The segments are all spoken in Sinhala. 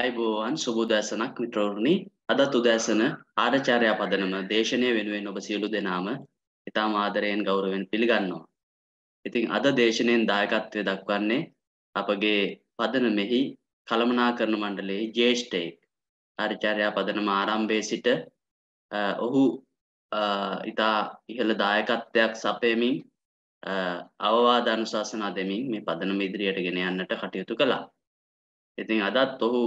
අයිබෝවන් සුබෝදෑසනක් මිත්‍රවරුණි අදත් උදෑසන ආරචාරයා පදනම දේශනය වෙනුවෙන් ඔබ සියලු දෙනාම ඉතාම ආදරයෙන් ගෞරවෙන් පිළිගන්නවා. ඉතිං අද දේශනයෙන් දායකත්වය දක්වන්නේ අපගේ පදනමෙහි කළමනා කරන මණ්ඩලේ ජේෂ්ටයෙක් ආරචාරයා පදනම ආරම්භේ සිට ඔහු ඉතා ඉහළ දායකත්වයක් සපයමින් අවවාධ අනුශාසනා දෙමින් මේ පදනම ඉදිරියට ගෙන යන්නට කටයුතු කළා. ඉතින් අදත් ඔහු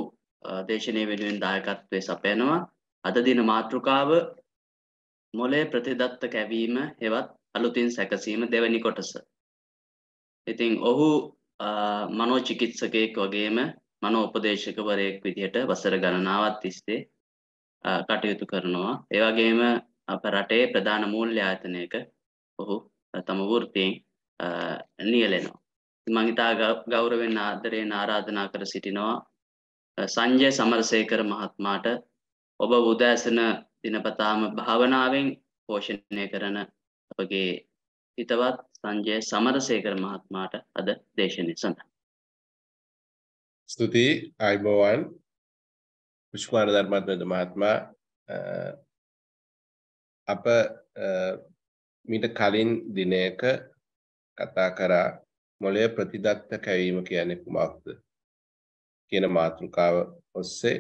දේශනය වෙනුවෙන් දායකත්වය සපයනවා. අද දින මාතෘකාව මොලේ ප්‍රතිදත්ත කැවීම හෙවත් අලුතින් සැකසීම දෙවැනි කොටස. ඉතින් ඔහු මනෝචිකිත්සකයෙක් වගේම මනෝ උපදේශකවරයෙක් විදිහට වසර ගණනාවක් තිස්සේ කටයුතු කරනවා. ඒ වගේම අප රටේ ප්‍රධාන මූල්‍ය ආයතනයක ඔහු තම වෘත්තියෙන් නියැලෙනවා. මං ඉතා ගෞරවයෙන් ආදරයෙන් ආරාධනා කර සිටිනවා සංජය සමරසේකර මහත්මාට ඔබ උදෑසන දිනපතාම භාවනාවෙන් පෝෂණය කරන අපගේ හිතවත් සංජය සමරසේකර මහත්මාට අද දේශනය සඳහා. ස්තුතියි අයිබෝවන් පුෂ්කුමාර ධර්මත්මද මහත්මා අප මීට කලින් දිනයක කතා කරා මොලය ප්‍රතිදත්ත කැවීම කියන්නේ කුමක්ද කියන මාතෘකාව ඔස්සේ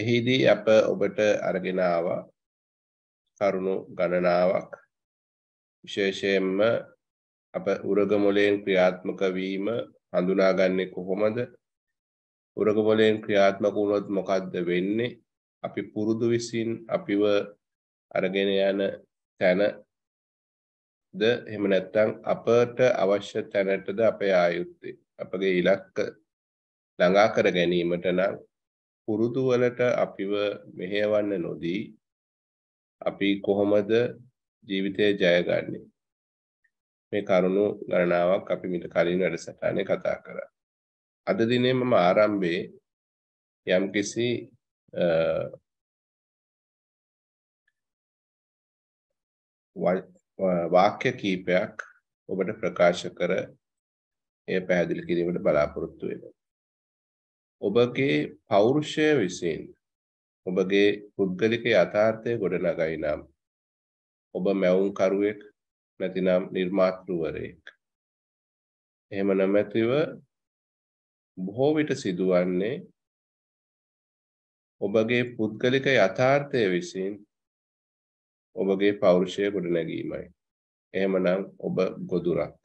එහිදී අප ඔබට අරගෙන ආවා කරුණු ගණනාවක් විශේෂයෙන්ම අප උරගමුලෙන් ක්‍රියාත්මක වීම හඳුනාගන්නේ කොහොමද උරගමුලෙන් ක්‍රියාත්මක වුණොත් මොකද්ද වෙන්නේ අපි පුරුදු විසින් අපිව අරගෙන යන තැන ද එහෙම නැත්නම් අපට අවශ්‍ය තැනටද අපේ ආයුත්තේ අපගේ ඉලක්ක ළඟා කර ගැනීමට නම් පුරුදුවලට අපිව මෙහෙවන්න නොදී අපි කොහොමද ජීවිතය ජයගන්නේ මේ කරුණු ගණනාවක් අපි මිට කලින් වැඩසටහනේ කතා කරා. අද දිනේ මම ආරම්භයේ යම්කිසි වාක්‍ය කීපයක් ඔබට ප්‍රකාශ කර එය පැහැදිලි කිරීමට බලාපොරොත්තු වෙනවා. ඔබගේ පෞරුෂය විසින් ඔබගේ පුද්ගලික යථාර්ථය ගොඩනගයි නම් ඔබ මැවුම්කරුවෙක් නැතිනම් නිර්මාතෘවරයෙක්. එහෙම නොමැතිව බොහෝ විට සිදුවන්නේ ඔබගේ පුද්ගලික යථාර්ථය විසින් ඔබගේ පෞරුෂය ගොඩනැගීමයි. එහෙමනම් ඔබ ගොදුරක්.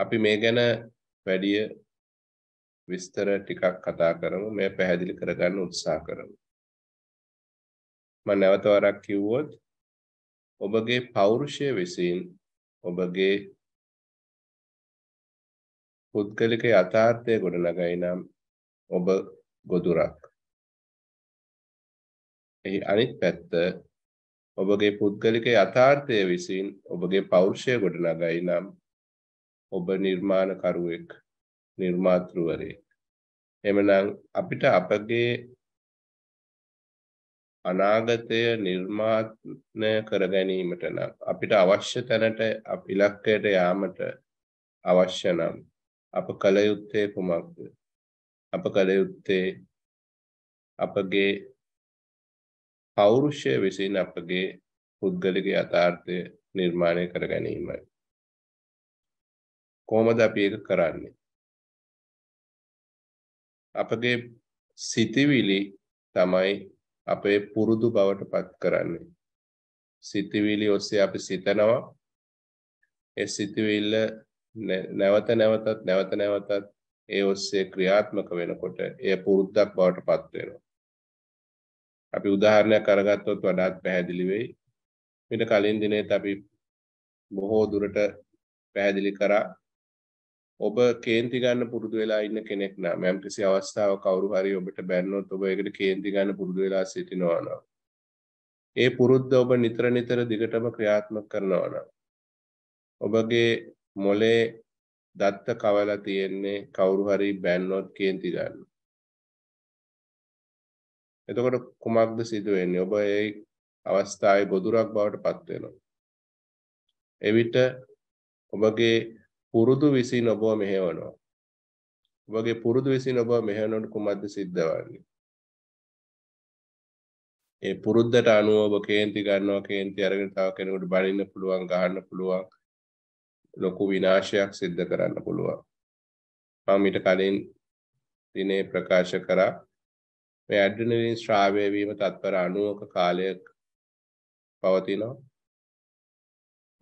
අපි මේ ගැන වැඩිය විස්තර ටිකක් කතා කරමු මේ පැහැදිලි කරගන්න උත්සාහ කරමු මම නැවත වරක් කිව්වොත් ඔබගේ පෞරුෂය විසින් ඔබගේ පුද්ගලික යථාර්ථය ගොඩනගයි නම් ඔබ ගොදුරක් එහි අනිත් පැත්ත ඔබගේ පුද්ගලික යථාර්ථය විසින් ඔබගේ පෞරුෂය ගොඩනගයි නම් ඔබ නිර්මාණකරුවෙක් නිර්මාතෘවරයෙක්. එමනම් අපිට අපගේ අනාගතය නිර්මාණය කර ගැනීමට නම් අපිට අවශ්‍ය තැනට ඉලක්කයට යාමට අවශ්‍ය නම් අප කල යුත්තේ කුමක්ද? අප කල යුත්තේ අපගේ පෞරුෂය විසින් අපගේ පුද්ගලික යථාර්ථය නිර්මාණය කර ගැනීමයි. කොහොමද අපි ඒක කරන්නේ? අපගේ සිතවිලි තමයි අපේ පුරුදු බවට පත් කරන්නේ. සිතවිලි ඔස්සේ අපි සිතනවා. ඒ සිතවිල්ල නැවත නැවතත් නැවත නැවතත් ඒ ඔස්සේ ක්‍රියාත්මක වෙනකොට එය පුරුද්දක් බවට පත් වෙනවා. අපි උදාහරණයක් අරගත්තොත් වඩාත් පැහැදිලි වෙයි. මෙන්න කලින් දිනේත් අපි බොහෝ දුරට පැහැදිලි කරා ඔබ කේන්ති ගන්න පුරුදු වෙලා ඉන්න කෙනෙක් නම් යම් කිසි අවස්ථාවක් කවුරු හරි ඔබට බැන්නොත් ඔබ ඒකට කේන්ති ගන්න පුරුදු වෙලා සිටිනවා නම් ඒ පුරුද්ද ඔබ නිතර නිතර දිගටම ක්‍රියාත්මක කරනවා නම් ඔබගේ මොලේ දත්ත කවලා තියෙන්නේ කවුරු හරි බැන්නොත් කේන්ති ගන්න. එතකොට කුමක්ද සිදු වෙන්නේ? ඔබ ඒ අවස්ථාවේ ගොදුරක් බවට පත් වෙනවා. එවිට ඔබගේ පුරුදු විසින් ඔබව මෙහෙවනවා. ඔබගේ පුරුදු විසින් ඔබව මෙහෙවනකොට කුමක්ද සිද්ධ වෙන්නේ? ඒ පුරුද්දට අනුව ඔබ කේන්ති ගන්නවා කේන්ති අරගෙන තව කෙනෙකුට බනින්න පුළුවන් ගහන්න පුළුවන් ලොකු විනාශයක් සිද්ධ කරන්න පුළුවන් මම ඊට කලින් දිනේ ප්‍රකාශ කරා මේ ඇඩ්‍රිනලින් ස්‍රාවය වීම තත්පර 90ක කාලයක් පවතිනවා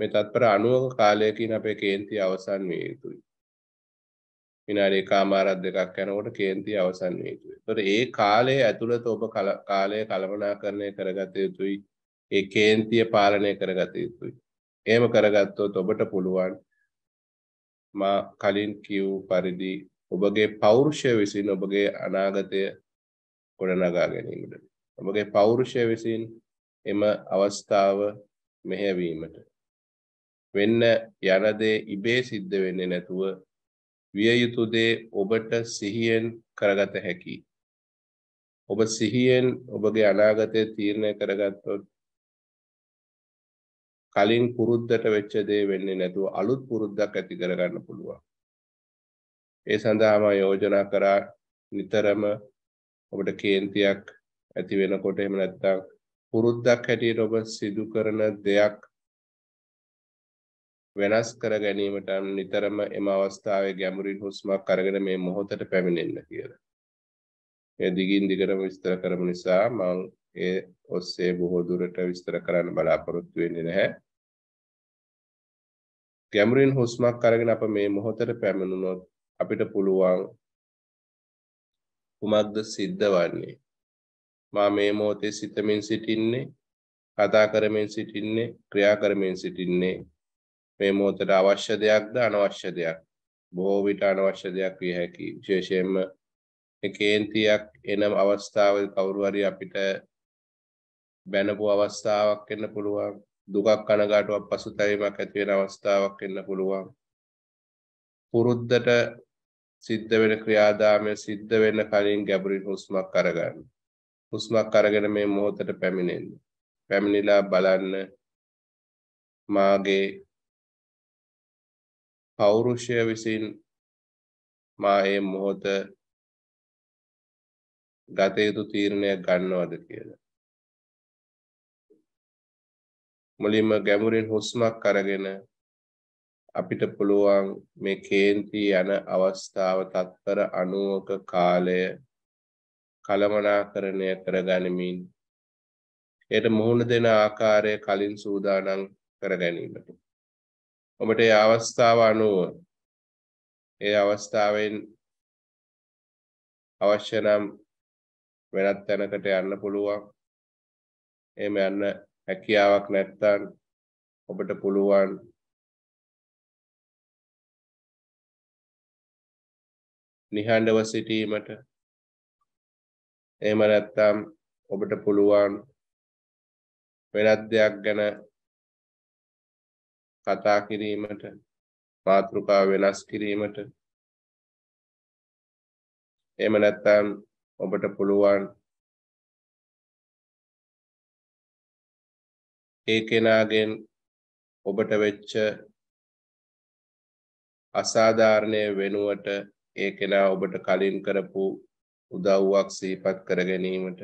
මේ තත්පර 90ක කාලයකින් අපේ කේන්ති අවසන් විය යුතුයි. විනාඩි එකමාරක් දෙකක් යනකොට කේන්ති අවසන් විය යුතුයි. ඒතොර ඒ කාලය ඇතුළත ඔබ කාලය කළමනාකරණය කරගත යුතුයි. ඒ කේන්තිය පාලනය කරගත යුතුයි. එහෙම කරගත්තොත් ඔබට පුළුවන් මා කලින් කිව් පරිදි ඔබගේ පෞරුෂය විසින් ඔබගේ අනාගතය ගොඩනගා ගැනීමට. ඔබගේ පෞරුෂය විසින් එම අවස්ථාව මෙහෙයවීමට වෙන්න යන දේ ඉබේ සිද්ධ වෙන්නේ නැතුව විය යුතු දේ ඔබට සිහියෙන් කරගත හැකියි. ඔබ සිහියෙන් ඔබගේ අනාගතය තීරණය කරගත්තොත් කලින් පුරුද්දට වෙච්ච දේ වෙන්නේ නැතුව අලුත් පුරුද්දක් ඇති කරගන්න පුළුවන්. ඒ සඳහාම යෝජනා කරා නිතරම ඔබට කේන්තියක් ඇති වෙනකොට එහෙම නැත්නම් පුරුද්දක් හැටියට ඔබ සිදු කරන දෙයක් වෙනස් කර ගැනීමට නිතරම එම අවස්ථාවේ ගැඹුරින් හුස්මක් අරගෙන මේ මොහොතට පැමිණෙන්න කියලා. ඒ දිගින් දිගටම විස්තර කරමු නිසා මම ඒ ඔස්සේ බොහෝ දුරට විස්තර කරන්න බලාපොරොත්තු වෙන්නේ නැහැ. ගැඹුරින් හුස්මක් අරගෙන අප මේ මොහොතට පැමිණුණොත් අපිට පුළුවන් කුමක්ද සිද්ධ වන්නේ? මා මේ මොහොතේ සිතමින් සිටින්නේ, කතා කරමින් සිටින්නේ, ක්‍රියා කරමින් සිටින්නේ මේ මොහොතට අවශ්‍ය දෙයක්ද අනවශ්‍ය දෙයක් බොහෝ විට අනවශ්‍ය දෙයක් විය හැකි විශේෂයෙන්ම කේන්තියක් එන අවස්ථාවල් කවුරු හරි අපිට බැනපු අවස්ථාවක් එන්න පුළුවන් දුකක් කනගාටුවක් පසුතැවීමක් ඇති වෙන අවස්ථාවක් එන්න පුළුවන් පුරුද්දට සිද්ධ වෙන ක්‍රියාදාමය සිද්ධ වෙන්න කලින් ගැඹුරින් හුස්මක් අරගන්න හුස්මක් අරගෙන මේ මොහොතට පැමිණෙන්න පැමිණිලා බලන්න මාගේ පෞරුෂය විසින් මා ඒ මොහොත ගත යුතු තීරණයක් ගන්නවද කියලා. මුලින්ම ගැඹුරින් හුස්මක් අරගෙන අපිට පුළුවන් මේ කේන්ති යන අවස්ථාව තත්පර 90ක කාලය කලමනාකරණය කරගනිමින් එයට මුහුණ දෙන ආකාරය කලින් සූදානම් කර ගැනීමට ඔබට ඒ අවස්ථාව අනුව ඒ අවස්ථාවෙන් අවශ්‍ය නම් වෙනත් තැනකට යන්න පුළුවන්. එහෙම යන්න හැකියාවක් නැත්නම් ඔබට පුළුවන් නිහඬව සිටීමට එහෙම නැත්නම් ඔබට පුළුවන් වෙනත් දෙයක් ගැන කතා කිරීමට මාතෘකා වෙනස් කිරීමට එහෙම නැත්නම් ඔබට පුළුවන් ඒ කෙනාගෙන් ඔබට වෙච්ච අසාධාරණය වෙනුවට ඒ කෙනා ඔබට කලින් කරපු උදව්වක් සිහිපත් කර ගැනීමට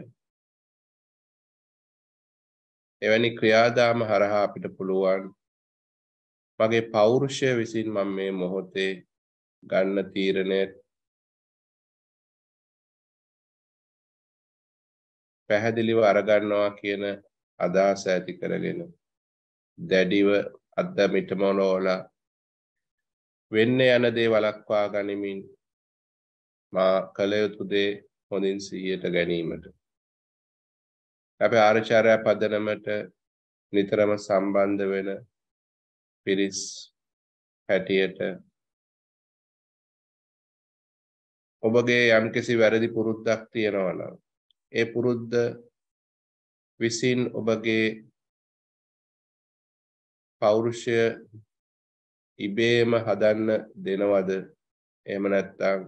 එවැනි ක්‍රියාදාම හරහා අපිට පුළුවන් මගේ පෞරුෂය විසින් මම මේ මොහොතේ ගන්න තීරණය පැහැදිලිව අරගන්නවා කියන අදහස ඇති කරගෙන දැඩිව අද්ද මිටමොලෝලා වෙන්න යන දේ වළක්වා ගනිමින් මා කළ යුතු දේ හොඳින් සිහියට ගැනීමට අපේ ආරචාර්ය පදනමට නිතරම සම්බන්ධ වෙන පිරිස් හැටියට ඔබගේ යම්කිසි වැරදි පුරුද්දක් තියෙනවා නම් ඒ පුරුද්ද විසින් ඔබගේ පෞරුෂය ඉබේම හදන්න දෙනවද එහෙම නැත්නම්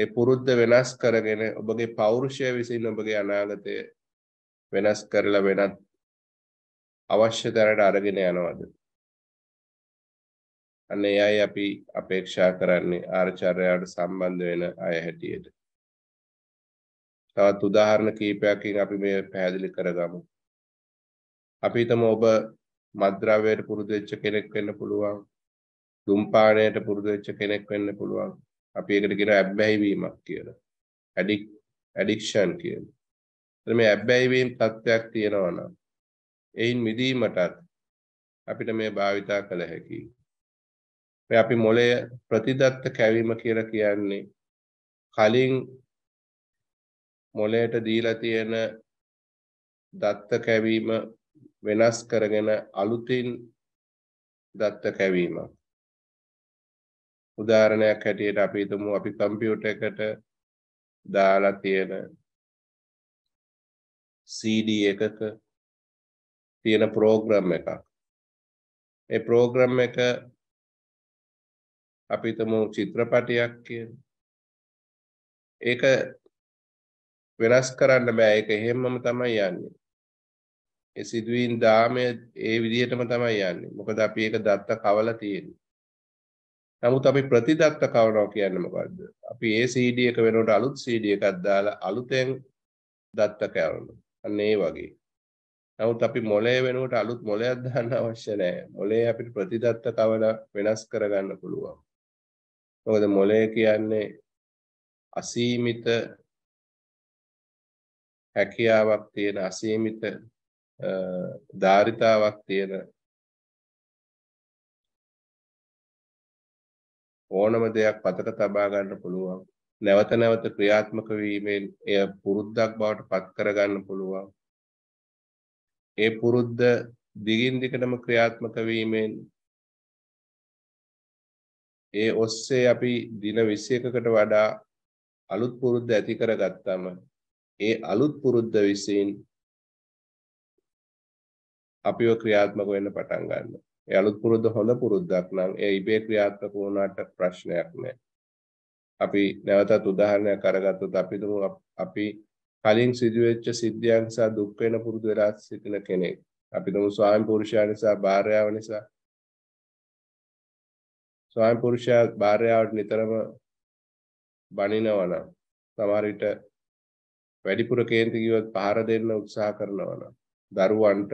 ඒ පුරුද්ද වෙනස් කරගෙන ඔබගේ පෞරුෂය විසින් ඔබගේ අනාගතය වෙනස් කරලා වෙනත් අවශ්‍ය තැනට අරගෙන යනවද අන්න එයයි අපි අපේක්ෂා කරන්නේ ආචාර්යයාට සම්බන්ධ වෙන අය හැටියට. තවත් උදාහරණ කීපයකින් අපි මේ පැහැදිලි කරගමු. අපි හිතමු ඔබ මද්ද්‍රව්‍යයට පුරුදු වෙච්ච කෙනෙක් වෙන්න පුළුවන්. දුම්පානයට පුරුදු වෙච්ච කෙනෙක් වෙන්න පුළුවන්. අපි ඒකට කියන ඇබ්බැහි වීමක් කියලා. ඇඩික් ඇඩික්ෂන් කියලා. එතන මේ ඇබ්බැහි වීම තත්ත්වයක් තියෙනවා නම් එයින් මිදීමටත් අපිට මේ භාවිතා කළ හැකියි. ඔය අපි මොළය ප්‍රතිදත්ත කැවීම කියලා කියන්නේ කලින් මොළයට දීලා තියෙන දත්ත කැවීම වෙනස් කරගෙන අලුතින් දත්ත කැවීම උදාහරණයක් හැටියට අපි හිතමු අපි කම්පියුටර් එකට දාලා තියෙන CD එකක තියෙන ප්‍රෝග්‍රෑම් එකක් ඒ ප්‍රෝග්‍රෑම් එක අපි හිතමු චිත්‍රපටයක් කියන. ඒක වෙනස් කරන්න බෑ. ඒක එහෙමම තමයි යන්නේ. ඒ සිදුවීම් ධාමය ඒ විදිහටම තමයි යන්නේ. මොකද අපි ඒක දත්ත කවලා තියෙන්නේ. නමුත් අපි ප්‍රතිදත්ත කවනවා කියන්නේ මොකද්ද? අපි ඒ CD එක වෙනකොට අලුත් CD එකක් දාලා අලුතෙන් දත්ත කවනවා. අන්න ඒ වගේ. නමුත් අපි මොලේ වෙනුවට අලුත් මොලයක් දාන්න අවශ්‍ය නැහැ. මොලේ අපිට ප්‍රතිදත්ත කවලා වෙනස් කරගන්න පුළුවන්. මොකද මොලය කියන්නේ අසීමිත හැකියාවක් තියෙන අසීමිත ධාරිතාවක් තියෙන ඕනම දෙයක් පතට තබා ගන්න පුළුවන් නැවත නැවත ක්‍රියාත්මක වීමෙන් එය පුරුද්දක් බවට පත් කර ගන්න පුළුවන් ඒ පුරුද්ද දිගින් දිගටම ක්‍රියාත්මක වීමෙන් ඒ ඔස්සේ අපි දින 21කට වඩා අලුත් පුරුද්ද ඇති කරගත්තම ඒ අලුත් පුරුද්ද විසින් අපිව ක්‍රියාත්මක වෙන්න පටන් ගන්නවා. ඒ අලුත් පුරුද්ද හොඳ පුරුද්දක් නම් ඒ ඉබේ ක්‍රියාත්මක වුණාට ප්‍රශ්නයක් නැහැ. අපි නැවතත් උදාහරණයක් අරගත්තොත් අපි අපි කලින් සිදුවෙච්ච සිද්ධියක් නිසා දුක් වෙන පුරුදු වෙලා සිටින කෙනෙක්. අපි දුමු ස්වාමි පුරුෂයා නිසා, භාර්යාව නිසා ස්වාමි පුරුෂයා භාර්යාවට නිතරම බනිනවනම් සමහර විට වැඩිපුර කේන්ති කිව්වත් පහර දෙන්න උත්සාහ කරනවනම් දරුවන්ට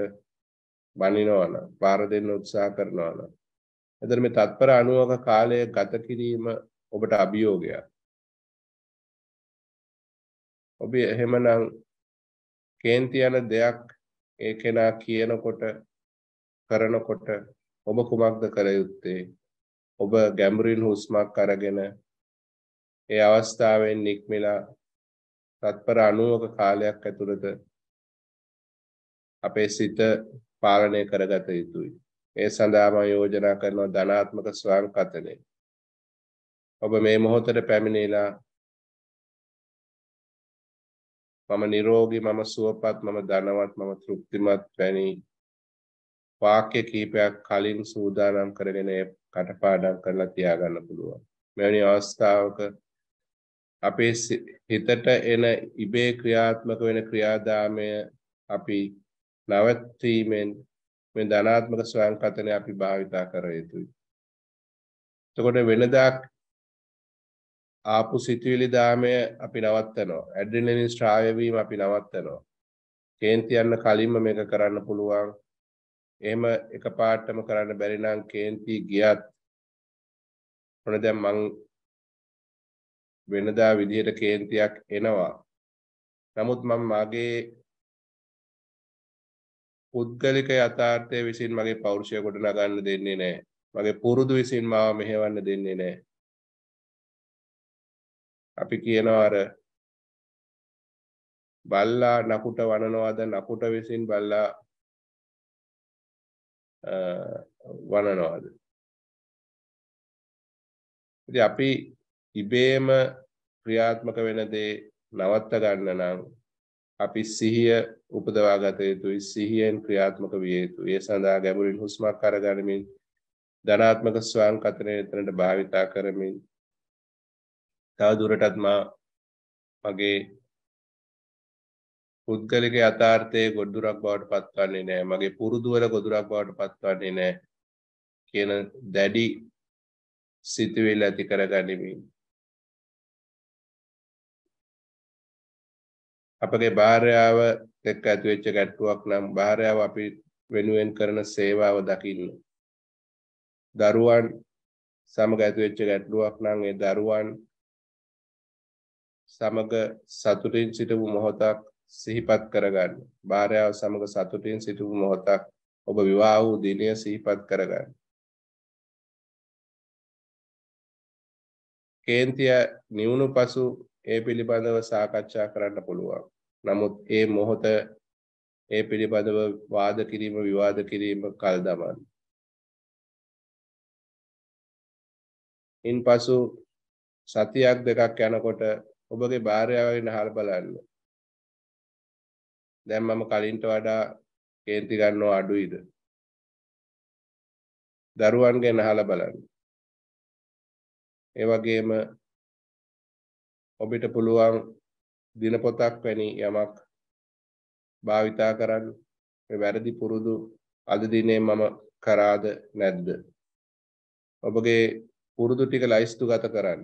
බනිනවනම් පාර දෙන්න උත්සාහ කරනවනම් එතන මේ තත්පර 90ක කාලය ගත කිරීම ඔබට අභියෝගයක් ඔබ එහෙමනම් කේන්ති යන දෙයක් ඒ කෙනා කියනකොට කරනකොට ඔබ කුමක්ද කර යුත්තේ ඔබ ගැඹුරින් හුස්මක් අරගෙන ඒ අවස්ථාවෙන් නික්මලා තත්පර 90ක කාලයක් ඇතුළත අපේ සිත පාලනය කරගත යුතුයි. ඒ සඳහාම යෝජනා කරන ධනාත්මක ස්වංකතනය. ඔබ මේ මොහොතට පැමිණිලා මම නිරෝගී මම සුවපත් මම ධනවත් මම තෘප්තිමත් වැනි වාක්‍ය කීපයක් කලින් සූදානම් කරගෙන කටපාඩම් කරලා තියාගන්න පුළුවන්. මෙවැනි අවස්ථාවක අපේ හිතට එන ඉබේ ක්‍රියාත්මක වෙන ක්‍රියාදාමය අපි නවත්වීමෙන් මේ ධනාත්මක ස්වයංකතනය අපි භාවිතා කර යුතුයි. එතකොට වෙනදා ආපු සිතුවිලි දාමය අපි නවත්තනවා. ඇඩ්‍රිනලින් ස්‍රාවය වීම අපි නවත්තනවා. කේන්ති යන්න කලින්ම මේක කරන්න පුළුවන්. එහෙම එකපාරටම කරන්න බැරි නම් කේන්ති ගියත් ඔන්න දැන් මං වෙනදා විදියට කේන්තියක් එනවා. නමුත් මම මාගේ පුද්ගලික යථාර්ථය විසින් මගේ පෞරුෂය ගොඩනගන්න දෙන්නේ නැහැ. මගේ පුරුදු විසින් මාව මෙහෙවන්න දෙන්නේ නැහැ. අපි කියනවා අර බල්ලා නකුට වනනවාද නකුට විසින් බල්ලා වනනවාද ඉතින් අපි ඉබේම ක්‍රියාත්මක වෙන දේ නවත්ත ගන්න නම් අපි සිහිය උපදවා ගත යුතුයි සිහියෙන් ක්‍රියාත්මක විය යුතුයි ඒ සඳහා ගැඹුරින් හුස්මක් අරගනිමින් ධනාත්මක ස්වයංකතනය එතනට භාවිතා කරමින් තව දුරටත් මා මගේ පුද්ගලික යථාර්ථයේ ගොඩදුරක් බවට පත්වන්නේ නෑ මගේ පුරුදුවල ගොදුරක් බවට පත්වන්නේ නෑ කියන දැඩි සිතුවිල් ඇති කර ගනිමින් අපගේ භාර්යාව එක්ක ඇතිවෙච්ච ගැට්ටුවක් නම් භාර්යාව අපි වෙනුවෙන් කරන සේවාව දකින්න දරුවන් සමග ඇතිවෙච්ච ගැට්ටුවක් නම් ඒ දරුවන් සමග සතුටින් සිටපු මොහොතක් සිහිපත් කරගන්න. භාර්යාව සමග සතුටින් සිටු මොහොතක් ඔබ විවාහ වූ දිනය සිහිපත් කරගන්න. කේන්තිය නිවුණු පසු ඒ පිළිබඳව සාකච්ඡා කරන්න පුළුවන්. නමුත් ඒ මොහොත ඒ පිළිබඳව වාද කිරීම විවාද කිරීම කල් දමන්න. ඉන් පසු සතියක් දෙකක් යනකොට ඔබගේ භාර්යාවෙන් අහලා බලන්න දැන් මම කලින්ට වඩා කේන්ති ගන්නව අඩුයිද දරුවන් ගැන අහලා බලන්න ඒ වගේම ඔබට පුළුවන් දිනපොතක් වැනි යමක් භාවිතා කරන්න මේ වැරදි පුරුදු අද දිනේ මම කරාද නැද්ද ඔබගේ පුරුදු ටික ලයිස්තුගත කරන්න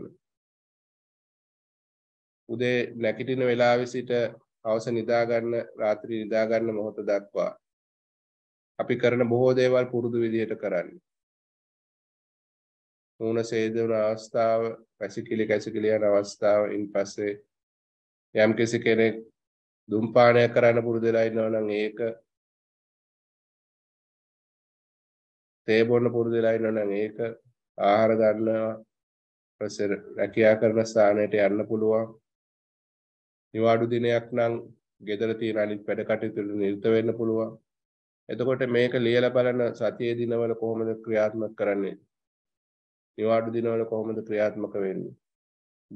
උදේ නැගිටින වෙලාවේ සිට හවස නිදා ගන්න රාත්‍රී නිදා ගන්න මොහොත දක්වා අපි කරන බොහෝ දේවල් පුරුදු විදිහට කරන්න. මූණ සේදන අවස්ථාව, කැසිකිලි කැසිකිලි යන අවස්ථාවෙන් පස්සේ යම් කෙනෙක් දුම්පානය කරන්න පුරුදු වෙලා ඉන්නවා නම් ඒක තේ බොන්න පුරුදු වෙලා ඉන්නවා නම් ඒක ආහාර ගන්නවා රැකියා කරන ස්ථානයට යන්න පුළුවන් නිවාඩු දිනයක් නම් ගෙදර තියෙන අනිත් වැඩ කටයුතු වල නිරත වෙන්න පුළුවන්. එතකොට මේක ලියලා බලන සතියේ දිනවල කොහොමද ක්‍රියාත්මක කරන්නේ? නිවාඩු දිනවල කොහොමද ක්‍රියාත්මක වෙන්නේ?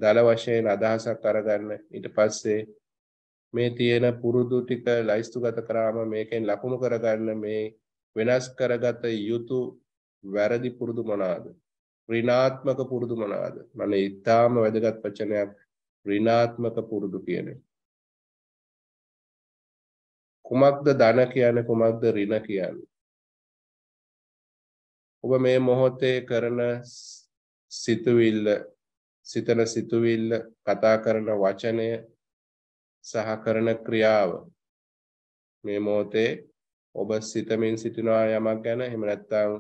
දල වශයෙන් අදහසක් අරගන්න ඊට පස්සේ මේ තියෙන පුරුදු ටික ලයිස්තුගත කරාම මේකෙන් ලකුණු කරගන්න මේ වෙනස් කරගත යුතු වැරදි පුරුදු මොනවාද? ඍණාත්මක පුරුදු මොනවාද? මම ඊටාම වැදගත් වචනයක් ඍණාත්මක පුරුදු කියන කුමක්ද ධන කියන්නේ කුමක්ද ඍණ කියන්නේ ඔබ මේ මොහොතේ කරන සිතුවිල්ල සිතන සිතුවිල්ල කතා කරන වචනය සහ කරන ක්‍රියාව මේ මොහොතේ ඔබ සිතමින් සිටිනවා යමක් ගැන එහෙම නැත්නම්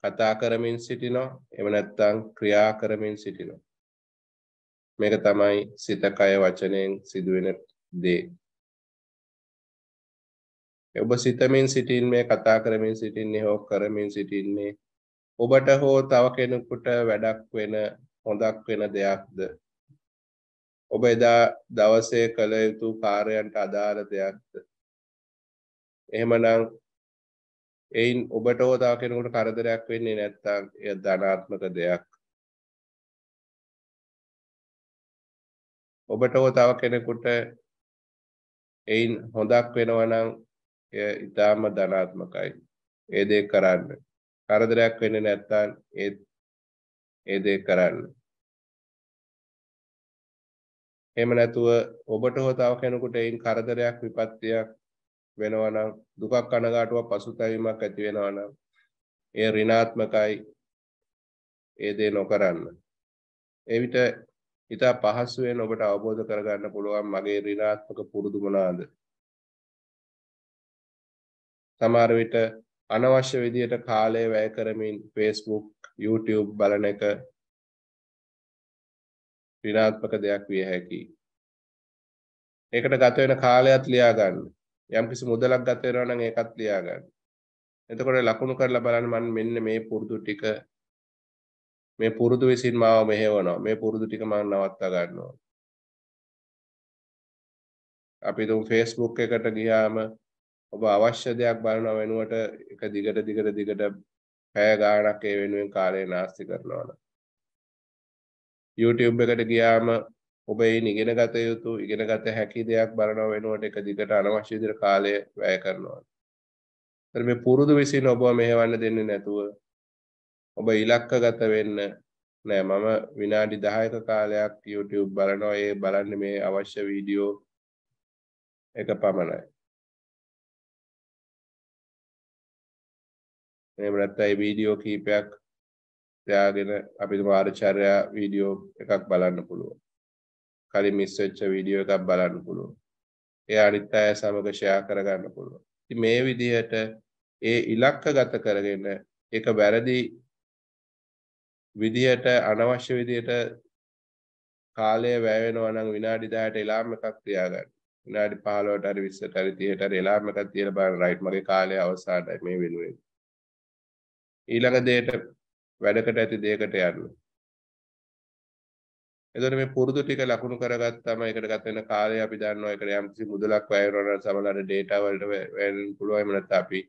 කතා කරමින් සිටිනවා එහෙම නැත්නම් ක්‍රියා කරමින් සිටිනවා මේක තමයි සිත කය වචනයෙන් සිදුවෙන දේ ඔබ සිතමින් සිටින්නේ කතා කරමින් සිටින්නේ හෝ කරමින් සිටින්නේ ඔබට හෝ තව කෙනෙකුට වැඩක් වෙන හොඳක් වෙන දෙයක්ද ඔබ එදා දවසේ කළ යුතු කාර්යයන්ට අදාළ දෙයක්ද එහෙමනම් එයින් ඔබට හෝ තව කෙනෙකුට කරදරයක් වෙන්නේ නැත්නම් එය ධනාත්මක දෙයක් ඔබට හෝ තව කෙනෙකුට එයින් හොඳක් වෙනවනම් එය ඉතාම ධනාත්මකයි. ඒ දේ කරන්න. කරදරයක් වෙන්නේ නැත්නම් ඒ ඒ දේ කරන්න. එහෙම නැතුව ඔබට හෝ තව කෙනෙකුට එයින් කරදරයක් විපත්තියක් වෙනවනම් දුකක් කනගාටුවක් පසුතැවීමක් ඇති වෙනවනම් ඒ ඍණාත්මකයි ඒ දේ නොකරන්න. එවිට ඉතා පහසුවෙන් ඔබට අවබෝධ කරගන්න පුළුවන් මගේ ඍණාත්මක පුරුදු මොනවාද? සමහර විට අනවශ්‍ය විදියට කාලය වැය කරමින් Facebook, YouTube බලන එක ඍණාත්මක දෙයක් විය හැකියි. ඒකට ගත වෙන කාලයත් ලියා ගන්න. යම්කිසි මුදලක් ගත වෙනවා නම් ඒකත් ලියා ගන්න. එතකොට ලකුණු කරලා බලන්න මම මෙන්න මේ පුරුදු ටික මේ පුරුදු විසින් මාව මෙහෙවනවා මේ පුරුදු ටික මම නවත්තා ගන්නවා අපි දුම් Facebook එකට ගියාම ඔබ අවශ්‍ය දෙයක් බලන වෙනුවට එක දිගට දිගට දිගට පැය ගාණක් ඒ වෙනුවෙන් කාලය නාස්ති කරනවා නම් YouTube එකට ගියාම ඔබ ඒ ඉගෙන ගත යුතු ඉගෙන ගත හැකි දෙයක් බලන වෙනුවට එක දිගට අනවශ්‍ය විදිහට කාලය වැය කරනවා. ඒතර මේ පුරුදු විසින් ඔබ මෙහෙවන්න දෙන්නේ නැතුව ඔබ ඉලක්කගත වෙන්න නෑ මම විනාඩි 10ක කාලයක් YouTube බලනවා ඒ බලන්නේ මේ අවශ්‍ය වීඩියෝ එක පමණයි. එහෙම නැත්නම් වීඩියෝ කීපයක් ත්‍යාගෙන අපිට මාර්චර්යා වීඩියෝ එකක් බලන්න පුළුවන්. කලින් මිස් වෙච්ච වීඩියෝ එකක් බලන්න පුළුවන්. ඒ අනිත් අය සමග ෂෙයා කරගන්න පුළුවන්. ඉතින් මේ විදිහට ඒ ඉලක්කගත කරගෙන ඒක වැරදි විදියට අනවශ්‍ය විදියට කාලය වැය වෙනවා නම් විනාඩි 10ට එලාම් එකක් තියා ගන්න. විනාඩි 15ට හරි 20ට හරි 30ට හරි එලාම් එකක් තියලා බලන්න රයිට් මගේ කාලය අවසానයි මේ වෙනුවෙන්. ඊළඟ දෙයට වැඩකට ඇති දෙයකට යන්න. එතකොට මේ පුරුදු ටික ලකුණු කරගත්තාම ඒකට ගත වෙන කාලය අපි දන්නවා ඒකට යම්කිසි මුදලක් වැය වෙනවා සමහරවිට data වලට වැය වෙන්න පුළුවන් එහෙම නැත්නම් අපි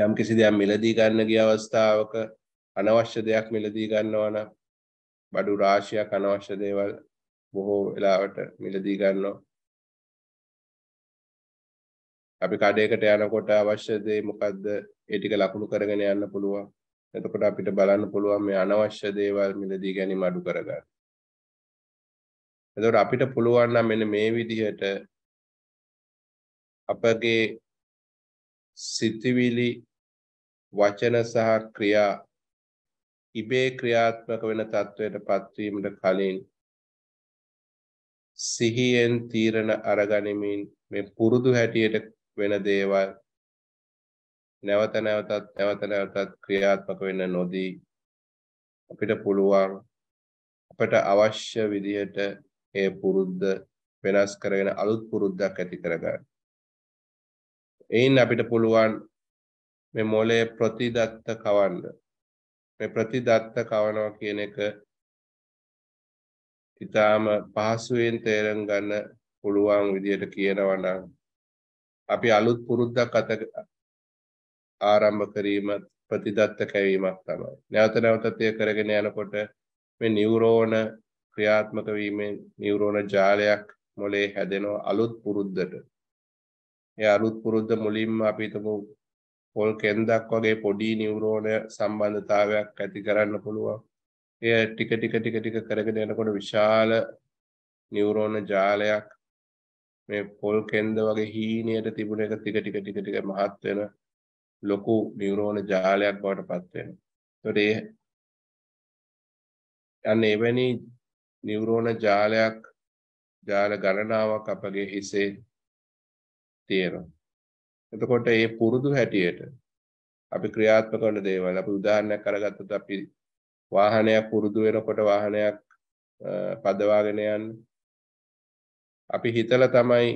යම් කිසි දෙයක් මිලදී ගන්න ගිය අවස්ථාවක අනවශ්‍ය දෙයක් මිලදී ගන්නවා නම් බඩු රාශියක් අනවශ්‍ය දේවල් බොහෝ වෙලාවට මිලදී ගන්නවා අපි කඩේකට යනකොට අවශ්‍ය දේ මොකද්ද ඒ ටික ලකුණු කරගෙන යන්න පුළුවන් එතකොට අපිට බලන්න පුළුවන් මේ අනවශ්‍ය දේවල් මිලදී ගැනීම අඩු කරගන්න එතකොට අපිට පුළුවන් නම් මෙන්න මේ විදිහට අපගේ සිතවිලි වචන සහ ක්‍රියා ඉබේ ක්‍රියාත්මක වෙන තත්වයට පත්වීමට කලින් සිහියෙන් තීරණ අරගනිමින් මේ පුරුදු හැටියට වෙන දේවල් නැවත නැවතත් නැවත නැවතත් ක්‍රියාත්මක වෙන්න නොදී අපිට පුළුවන් අපට අවශ්‍ය විදිහට ඒ පුරුද්ද වෙනස් කරගෙන අලුත් පුරුද්දක් ඇති කරගන්න. එයින් අපිට පුළුවන් මේ මොලේ ප්‍රතිදත්ත කවන්න මේ ප්‍රතිදත්ත කවනවා කියන එක ඉතාම පහසුවෙන් තේරම් ගන්න පුළුවන් විදියට කියනවා නම් අපි අලුත් පුරුද්දක් අත ආරම්භ කිරීම ප්‍රතිදත්ත කැවීමක් තමයි. නැවත නැවතත් එය කරගෙන යනකොට මේ නියුරෝන ක්‍රියාත්මක වීමෙන් නියුරෝන ජාලයක් මොලේ හැදෙනවා අලුත් පුරුද්දට. ඒ අලුත් පුරුද්ද මුලින්ම අපි හිතමු පොල් කෙන්දක් වගේ පොඩි නියුරෝන සම්බන්ධතාවයක් ඇති කරන්න පුළුවන්. එය ටික ටික ටික ටික කරගෙන යනකොට විශාල නියුරෝන ජාලයක් මේ පොල් කෙන්ද වගේ හීනයට තිබුණ එක ටික ටික ටික ටික මහත් වෙන ලොකු නියුරෝන ජාලයක් බවට පත් වෙනවා. ඒතකොට ඒ අන්න එවැනි නියුරෝන ජාලයක් ජාල ගණනාවක් අපගේ හිසේ තියෙනවා. එතකොට මේ පුරුදු හැටියට අපි ක්‍රියාත්මක කරන දේවල් අපි උදාහරණයක් අරගත්තොත් අපි වාහනයක් පුරුදු වෙනකොට වාහනයක් පදවාගෙන යන්න අපි හිතලා තමයි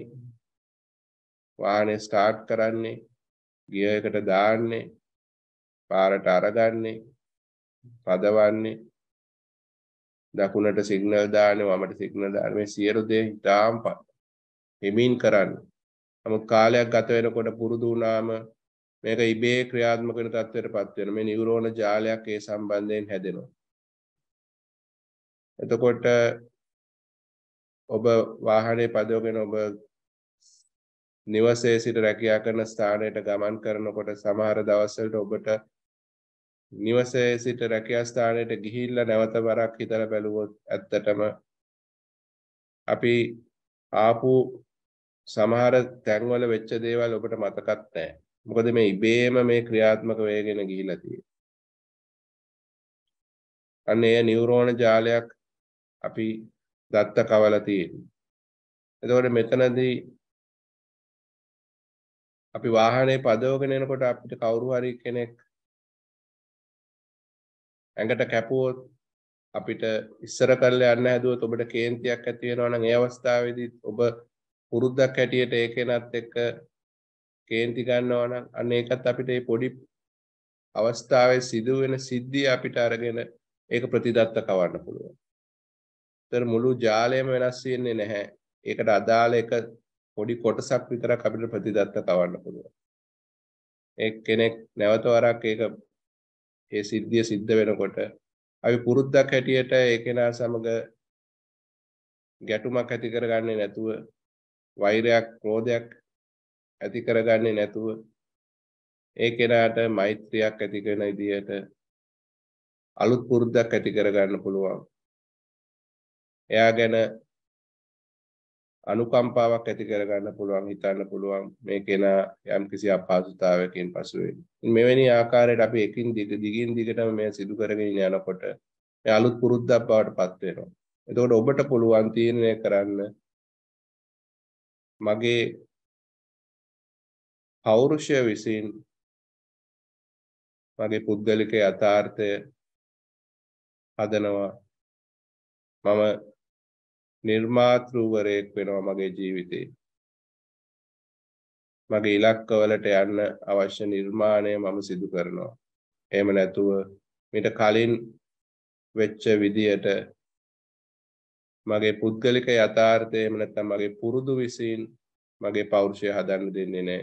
වාහනේ ස්ටාර්ට් කරන්නේ ගියර් එකට දාන්නේ පාරට අරගන්නේ පදවන්නේ දකුණට සිග්නල් දාන්නේ වමට සිග්නල් දාන්නේ මේ සියලු දේ ඉතාම හිමින් කරන්නේ නමුත් කාලයක් ගත වෙනකොට පුරුදු වුණාම මේක ඉබේ ක්‍රියාත්මක වෙන තත්ත්වයටපත් වෙන මේ නියුරෝන ජාලයක් ඒ සම්බන්ධයෙන් හැදෙනවා. එතකොට ඔබ වාහනේ පදවගෙන ඔබ නිවසේ සිට රැකියා කරන ස්ථානයට ගමන් කරනකොට සමහර දවස්වලට ඔබට නිවසේ සිට රැකියා ස්ථානයට ගිහිල්ලා නැවත වරක් හිතලා බැලුවොත් ඇත්තටම අපි ආපු සමහර තැන්වල වෙච්ච දේවල් ඔබට මතකත් නැහැ. මොකද මේ ඉබේම මේ ක්‍රියාත්මක වෙගෙන ගිහිලා තියෙන්නේ. අන්න ඒ නියුරෝන ජාලයක් අපි දත්ත කවලා තියෙන්නේ. එතකොට මෙතනදී අපි වාහනේ පදවගෙන එනකොට අපිට කවුරු හරි කෙනෙක් ඇඟට කැපුවොත් අපිට ඉස්සර කරලා යන්න හැදුවොත් ඔබට කේන්තියක් ඇති වෙනවා නම් ඒ අවස්ථාවේදී ඔබ පුරුද්දක් හැටියට ඒ කෙනත් එක්ක කේන්ති ගන්නවා නම් අන්න ඒකත් අපිට මේ පොඩි අවස්ථාවේ සිදුවෙන සිද්ධිය අපිට අරගෙන ඒක ප්‍රතිදත්ත කවන්න පුළුවන්. ඒතර මුළු ජාලයම වෙනස් වෙන්නේ නැහැ. ඒකට අදාළ එක පොඩි කොටසක් විතරක් අපිට ප්‍රතිදත්ත කවන්න පුළුවන්. ඒ කෙනෙක් නැවත වරක් ඒක ඒ සිද්ධිය සිද්ධ වෙනකොට අපි පුරුද්දක් හැටියට ඒ කෙනා සමග ගැටුමක් ඇති කරගන්නේ නැතුව වෛරයක් ක්‍රෝධයක් ඇති කරගන්නේ නැතුව ඒ කෙනාට මෛත්‍රියක් ඇති කරන විදිහට අලුත් පුරුද්දක් ඇති කරගන්න පුළුවන්. එයා ගැන අනුකම්පාවක් ඇති කරගන්න පුළුවන් හිතන්න පුළුවන් මේ කෙනා යම්කිසි අපහසුතාවයකින් පසු වෙන්නේ. මෙවැනි ආකාරයට අපි එකින් දිග දිගින් දිගටම මේ සිදු කරගෙන යනකොට මේ අලුත් පුරුද්දක් බවට පත් වෙනවා. එතකොට ඔබට පුළුවන් තීරණය කරන්න මගේ පෞරුෂය විසින් මගේ පුද්ගලික යථාර්ථය හදනවා මම නිර්මාතෘවරයෙක් වෙනවා මගේ ජීවිතේ මගේ ඉලක්කවලට යන්න අවශ්‍ය නිර්මාණය මම සිදු කරනවා එහෙම නැතුව මීට කලින් වෙච්ච විදියට මගේ පුද්ගලික යථාර්ථය එහෙම නැත්නම් මගේ පුරුදු විසින් මගේ පෞරුෂය හදන්න දෙන්නේ නැහැ.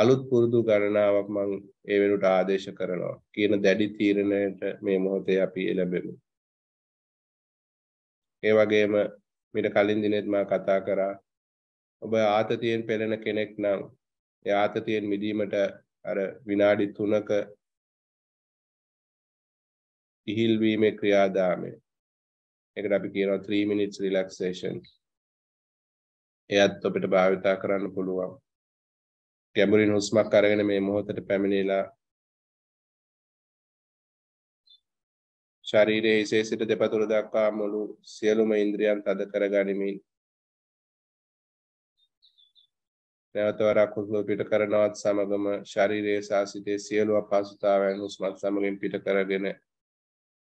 අලුත් පුරුදු ගණනාවක් මම ඒ වෙනුවට ආදේශ කරනවා කියන දැඩි තීරණයට මේ මොහොතේ අපි එළඹෙමු. ඒ වගේම මීට කලින් දිනෙත් මම කතා කරා ඔබ ආතතියෙන් පෙළෙන කෙනෙක් නම් ඒ ආතතියෙන් මිදීමට අර විනාඩි 3ක ඉහිල් වීමේ ක්‍රියාදාමය ඒකට අපි කියනවා 3 minutes relaxation. එයත් අපිට භාවිතා කරන්න පුළුවන්. ගැඹුරින් හුස්මක් අරගෙන මේ මොහොතට පැමිණිලා ශරීරයේ ඉසේ සිට දෙපතුල දක්වා මුළු සියලුම ඉන්ද්‍රියන් තද කර ගනිමින් නැවත වරක් හුස්ම පිට කරනවත් සමගම ශරීරයේ සහ සිතේ සියලු අපහසුතාවයන් හුස්මත් සමගින් පිට කරගෙන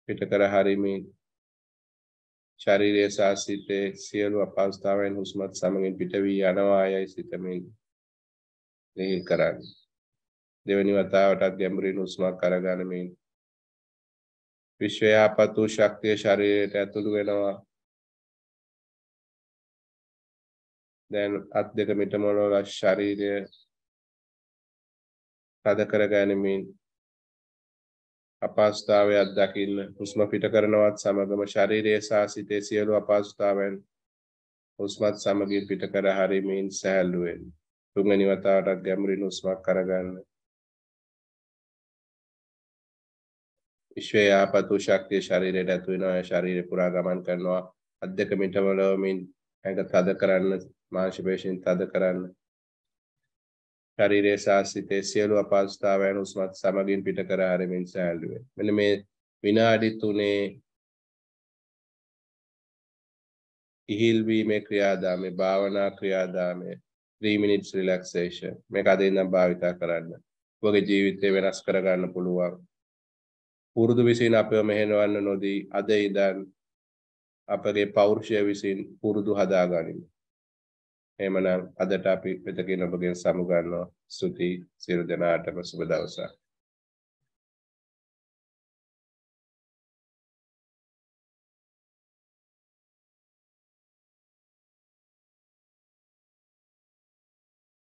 පිට කර හරිමින් ශරීරයේ සහ සිතේ සියලු අපහසුතාවයන් හුස්මත් සමගින් පිටවී යනවා යයි සිතමින් මෙහි කරන්නේ. දෙවැනි වතාවටත් ගැඹුරින් හුස්මක් අරගනිමින් විශ්වයාපතු ශක්තිය ශරීරයට ඇතුළු වෙනවා. දැන් අත් දෙක මිටමොළවලා ශරීරය තද කර ගැනීමෙන් අපහසුතාවය අත්දකින්න හුස්ම පිට කරනවත් සමගම ශරීරයේ සහ සිතේ සියලු අපහසුතාවයන් හුස්මත් සමගින් පිට කර හරීමෙන් සැහැල්ලු වෙන්න. තුන්වෙනි වතාවටත් ගැඹුරින් හුස්මක් කරගන්න. විශ්වයේ ආපතු ශක්තිය ශරීරයට ඇතු වෙනවා. ශරීරය පුරා ගමන් කරනවා. අධ්‍යක මිටවලවමින් ඇඟ තද කරන්න, මාංශ පේශීන් තද කරන්න. ශරීරයේ සාසිතේ සියලු අපහසුතාවයන් උස්මත් සමගින් පිට කර හරිමින් සෑල්ුවේ. මෙන්න මේ විනාඩි 3 ඉහිල් වීමේ ක්‍රියාදාමය, භාවනා ක්‍රියාදාමය 3 minutes relaxation. මේක අද ඉඳන් භාවිතා කරන්න. ඔබගේ ජීවිතය වෙනස් කර ගන්න පුළුවන්. පුරුදු විසින් අපව මෙහෙණවන්න නොදී අද ඉඳන් අපගේ පෞරුෂය විසින් පුරුදු හදාගනිමු. එහෙමනම් අදට අපි වෙත කියන ඔබගෙන් සමුගන්නවා. ස්තුති සියලු දෙනාටම සුබ දවසක්.